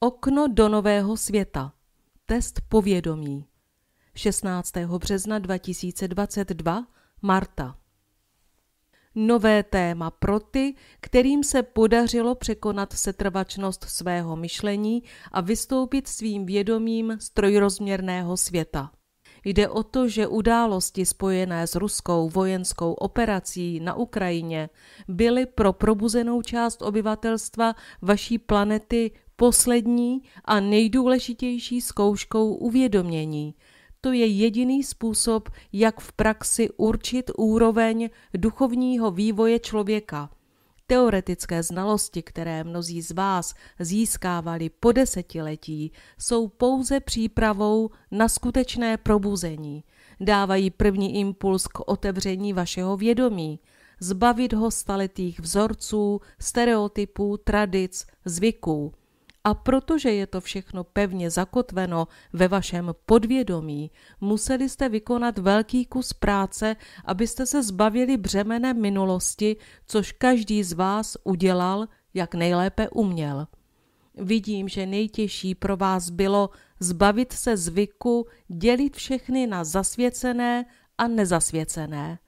Okno do nového světa. Test povědomí. 16. března 2022 Marta. Nové téma pro ty, kterým se podařilo překonat setrvačnost svého myšlení a vystoupit svým vědomím z trojrozměrného světa. Jde o to, že události spojené s ruskou vojenskou operací na Ukrajině byly pro probuzenou část obyvatelstva vaší planety poslední a nejdůležitější zkouškou uvědomění. To je jediný způsob, jak v praxi určit úroveň duchovního vývoje člověka. Teoretické znalosti, které mnozí z vás získávali po desetiletí, jsou pouze přípravou na skutečné probuzení. Dávají první impuls k otevření vašeho vědomí, zbavit ho staletých vzorců, stereotypů, tradic, zvyků. A protože je to všechno pevně zakotveno ve vašem podvědomí, museli jste vykonat velký kus práce, abyste se zbavili břemene minulosti, což každý z vás udělal, jak nejlépe uměl. Vidím, že nejtěžší pro vás bylo zbavit se zvyku dělit všechny na zasvěcené a nezasvěcené.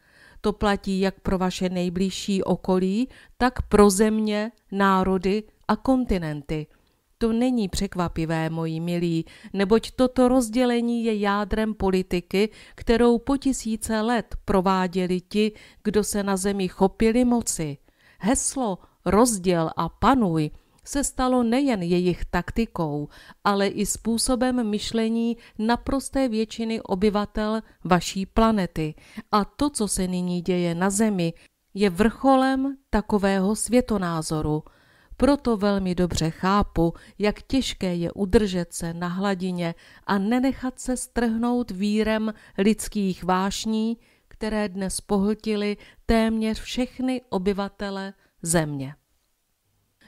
To platí jak pro vaše nejbližší okolí, tak pro země, národy a kontinenty – to není překvapivé, moji milí, neboť toto rozdělení je jádrem politiky, kterou po tisíce let prováděli ti, kdo se na zemi chopili moci. Heslo rozděl a panuj se stalo nejen jejich taktikou, ale i způsobem myšlení naprosté většiny obyvatel vaší planety. A to, co se nyní děje na Zemi, je vrcholem takového světonázoru – proto velmi dobře chápu, jak těžké je udržet se na hladině a nenechat se strhnout vírem lidských vášní, které dnes pohltily téměř všechny obyvatele země.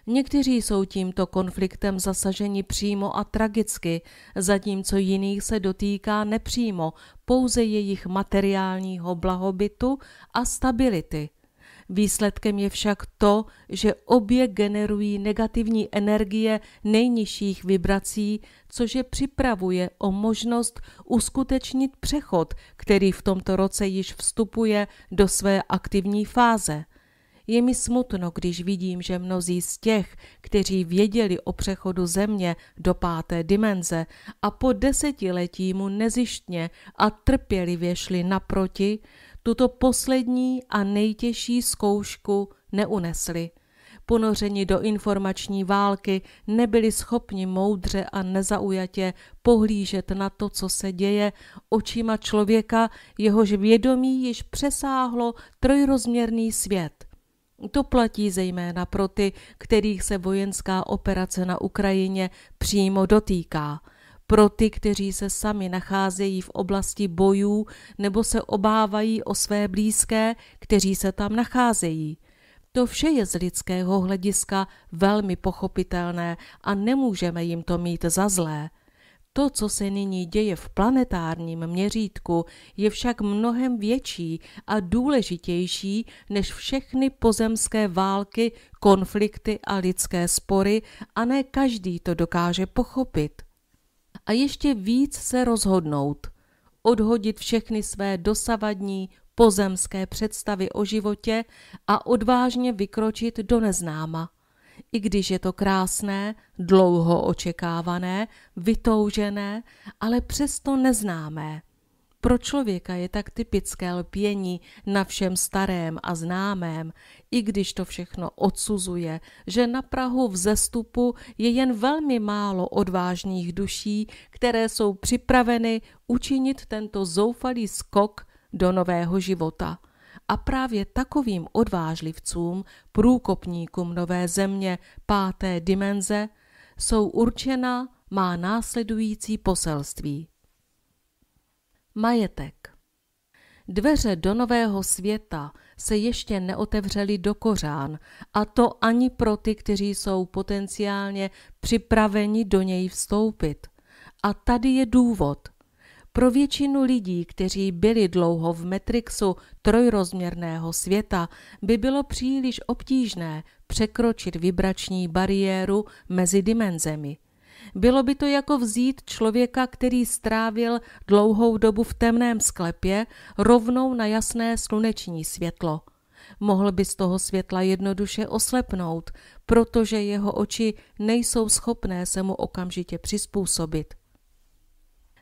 Někteří jsou tímto konfliktem zasaženi přímo a tragicky, zatímco jiných se dotýká nepřímo pouze jejich materiálního blahobytu a stability – Výsledkem je však to, že obě generují negativní energie nejnižších vibrací, což je připravuje o možnost uskutečnit přechod, který v tomto roce již vstupuje do své aktivní fáze. Je mi smutno, když vidím, že mnozí z těch, kteří věděli o přechodu Země do páté dimenze a po desetiletí mu nezištně a trpělivě šli naproti, tuto poslední a nejtěžší zkoušku neunesli. Ponořeni do informační války nebyli schopni moudře a nezaujatě pohlížet na to, co se děje očima člověka, jehož vědomí již přesáhlo trojrozměrný svět – to platí zejména pro ty, kterých se vojenská operace na Ukrajině přímo dotýká – pro ty, kteří se sami nacházejí v oblasti bojů nebo se obávají o své blízké, kteří se tam nacházejí. To vše je z lidského hlediska velmi pochopitelné a nemůžeme jim to mít za zlé. To, co se nyní děje v planetárním měřítku, je však mnohem větší a důležitější než všechny pozemské války, konflikty a lidské spory, a ne každý to dokáže pochopit a ještě víc se rozhodnout, odhodit všechny své dosavadní pozemské představy o životě a odvážně vykročit do neznáma. I když je to krásné, dlouho očekávané, vytoužené, ale přesto neznámé. Pro člověka je tak typické lpění na všem starém a známém, i když to všechno odsuzuje, že na Prahu vzestupu je jen velmi málo odvážných duší, které jsou připraveny učinit tento zoufalý skok do nového života. A právě takovým odvážlivcům, průkopníkům nové země páté dimenze, jsou určena má následující poselství. Majetek Dveře do nového světa se ještě neotevřely do kořán, a to ani pro ty, kteří jsou potenciálně připraveni do něj vstoupit. A tady je důvod. Pro většinu lidí, kteří byli dlouho v Matrixu trojrozměrného světa, by bylo příliš obtížné překročit vibrační bariéru mezi dimenzemi – bylo by to jako vzít člověka, který strávil dlouhou dobu v temném sklepě, rovnou na jasné sluneční světlo. Mohl by z toho světla jednoduše oslepnout, protože jeho oči nejsou schopné se mu okamžitě přizpůsobit.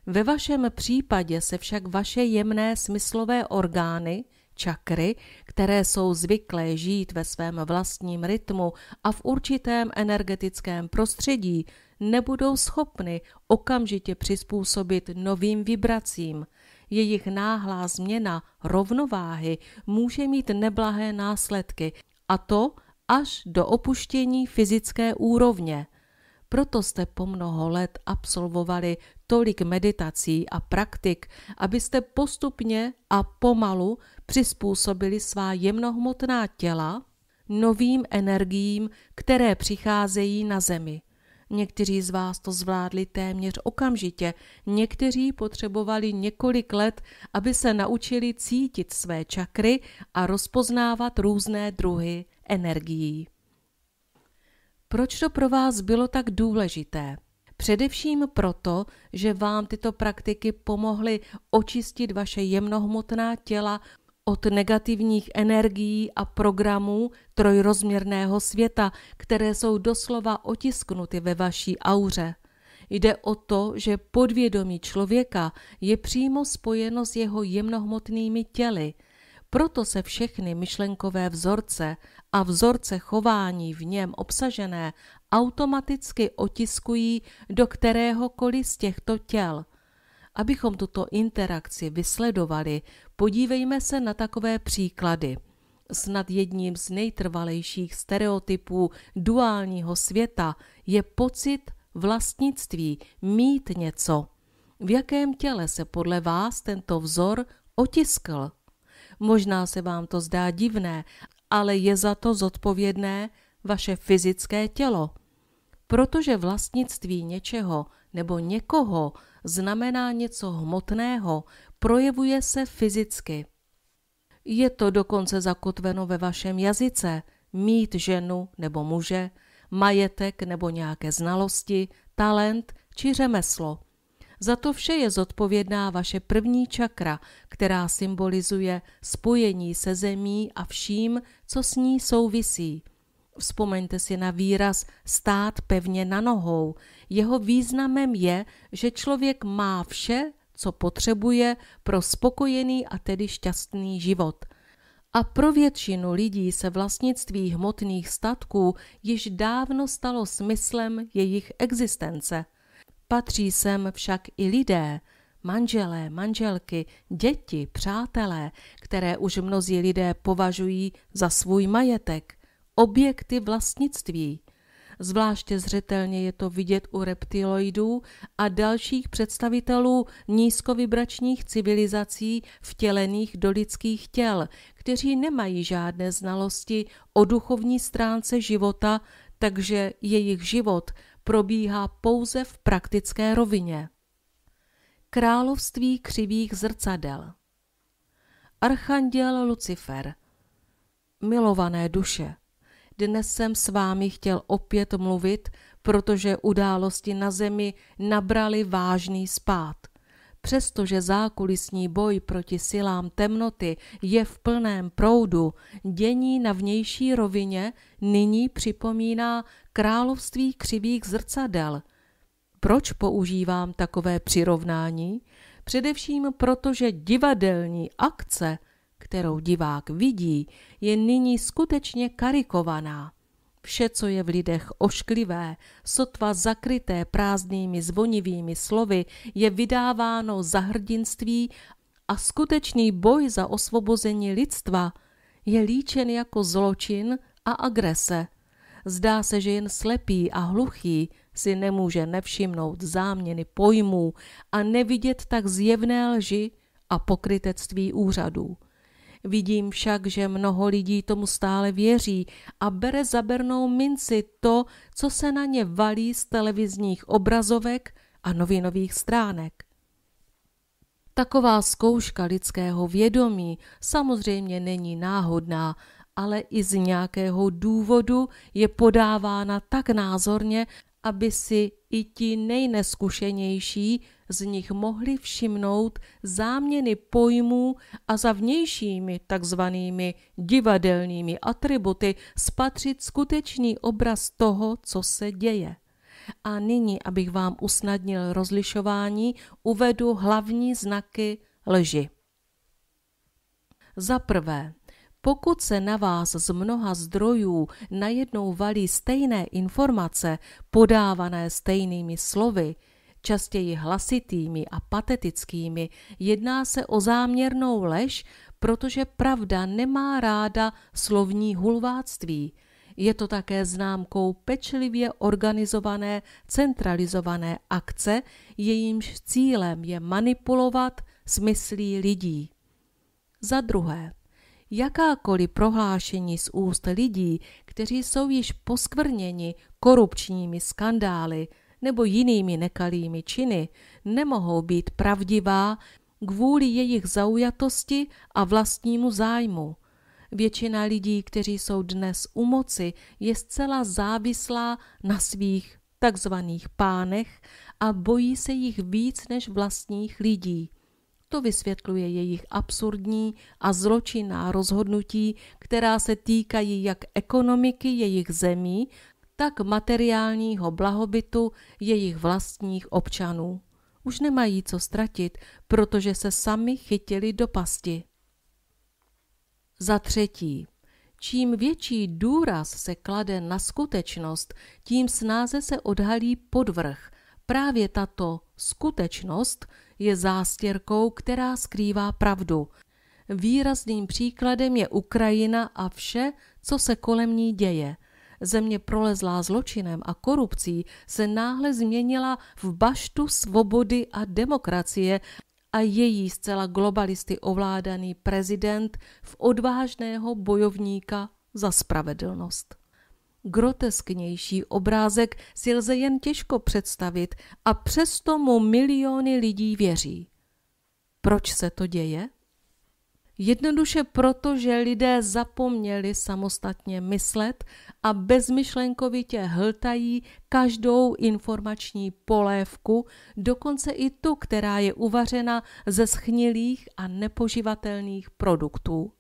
Ve vašem případě se však vaše jemné smyslové orgány, čakry, které jsou zvyklé žít ve svém vlastním rytmu a v určitém energetickém prostředí, nebudou schopny okamžitě přizpůsobit novým vibracím. Jejich náhlá změna rovnováhy může mít neblahé následky, a to až do opuštění fyzické úrovně. Proto jste po mnoho let absolvovali tolik meditací a praktik, abyste postupně a pomalu přizpůsobili svá jemnohmotná těla novým energiím, které přicházejí na Zemi. Někteří z vás to zvládli téměř okamžitě, někteří potřebovali několik let, aby se naučili cítit své čakry a rozpoznávat různé druhy energií. Proč to pro vás bylo tak důležité? Především proto, že vám tyto praktiky pomohly očistit vaše jemnohmotná těla od negativních energií a programů trojrozměrného světa, které jsou doslova otisknuty ve vaší auře. Jde o to, že podvědomí člověka je přímo spojeno s jeho jemnohmotnými těly. Proto se všechny myšlenkové vzorce a vzorce chování v něm obsažené automaticky otiskují do kteréhokoliv z těchto těl. Abychom tuto interakci vysledovali, Podívejme se na takové příklady. Snad jedním z nejtrvalejších stereotypů duálního světa je pocit vlastnictví, mít něco. V jakém těle se podle vás tento vzor otiskl? Možná se vám to zdá divné, ale je za to zodpovědné vaše fyzické tělo. Protože vlastnictví něčeho nebo někoho znamená něco hmotného, projevuje se fyzicky. Je to dokonce zakotveno ve vašem jazyce mít ženu nebo muže, majetek nebo nějaké znalosti, talent či řemeslo. Za to vše je zodpovědná vaše první čakra, která symbolizuje spojení se zemí a vším, co s ní souvisí. Vzpomeňte si na výraz stát pevně na nohou. Jeho významem je, že člověk má vše, co potřebuje pro spokojený a tedy šťastný život. A pro většinu lidí se vlastnictví hmotných statků již dávno stalo smyslem jejich existence. Patří sem však i lidé, manželé, manželky, děti, přátelé, které už mnozí lidé považují za svůj majetek, objekty vlastnictví. Zvláště zřetelně je to vidět u reptiloidů a dalších představitelů nízkovibračních civilizací vtělených do lidských těl, kteří nemají žádné znalosti o duchovní stránce života, takže jejich život probíhá pouze v praktické rovině. Království křivých zrcadel Archanděl Lucifer Milované duše dnes jsem s vámi chtěl opět mluvit, protože události na zemi nabrali vážný spát. Přestože zákulisní boj proti silám temnoty je v plném proudu, dění na vnější rovině nyní připomíná království křivých zrcadel. Proč používám takové přirovnání? Především proto, že divadelní akce – kterou divák vidí, je nyní skutečně karikovaná. Vše, co je v lidech ošklivé, sotva zakryté prázdnými zvonivými slovy, je vydáváno za hrdinství a skutečný boj za osvobození lidstva je líčen jako zločin a agrese. Zdá se, že jen slepý a hluchý si nemůže nevšimnout záměny pojmů a nevidět tak zjevné lži a pokrytectví úřadů. Vidím však, že mnoho lidí tomu stále věří a bere za bernou minci to, co se na ně valí z televizních obrazovek a novinových stránek. Taková zkouška lidského vědomí samozřejmě není náhodná, ale i z nějakého důvodu je podávána tak názorně, aby si i ti nejneskušenější z nich mohli všimnout záměny pojmů a za vnějšími takzvanými divadelními atributy spatřit skutečný obraz toho, co se děje. A nyní, abych vám usnadnil rozlišování, uvedu hlavní znaky lži. Za prvé, pokud se na vás z mnoha zdrojů najednou valí stejné informace, podávané stejnými slovy, častěji hlasitými a patetickými, jedná se o záměrnou lež, protože pravda nemá ráda slovní hulváctví. Je to také známkou pečlivě organizované centralizované akce, jejímž cílem je manipulovat smyslí lidí. Za druhé, jakákoliv prohlášení z úst lidí, kteří jsou již poskvrněni korupčními skandály, nebo jinými nekalými činy, nemohou být pravdivá kvůli jejich zaujatosti a vlastnímu zájmu. Většina lidí, kteří jsou dnes u moci, je zcela závislá na svých takzvaných pánech a bojí se jich víc než vlastních lidí. To vysvětluje jejich absurdní a zločinná rozhodnutí, která se týkají jak ekonomiky jejich zemí, tak materiálního blahobytu jejich vlastních občanů. Už nemají co ztratit, protože se sami chytili do pasti. Za třetí, čím větší důraz se klade na skutečnost, tím snáze se odhalí podvrh. Právě tato skutečnost je zástěrkou, která skrývá pravdu. Výrazným příkladem je Ukrajina a vše, co se kolem ní děje – země prolezlá zločinem a korupcí, se náhle změnila v baštu svobody a demokracie a její zcela globalisty ovládaný prezident v odvážného bojovníka za spravedlnost. Grotesknější obrázek si lze jen těžko představit a přesto mu miliony lidí věří. Proč se to děje? Jednoduše proto, že lidé zapomněli samostatně myslet a bezmyšlenkovitě hltají každou informační polévku, dokonce i tu, která je uvařena ze schnilých a nepoživatelných produktů.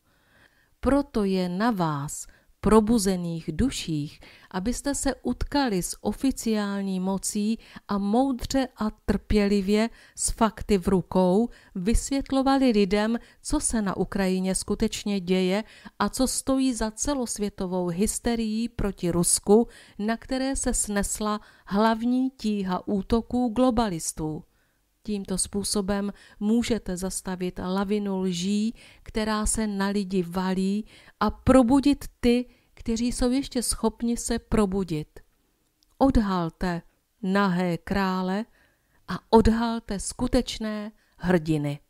Proto je na vás – probuzených duších, abyste se utkali s oficiální mocí a moudře a trpělivě s fakty v rukou vysvětlovali lidem, co se na Ukrajině skutečně děje a co stojí za celosvětovou hysterií proti Rusku, na které se snesla hlavní tíha útoků globalistů tímto způsobem můžete zastavit lavinu lží, která se na lidi valí a probudit ty, kteří jsou ještě schopni se probudit. Odhalte nahé krále a odhalte skutečné hrdiny.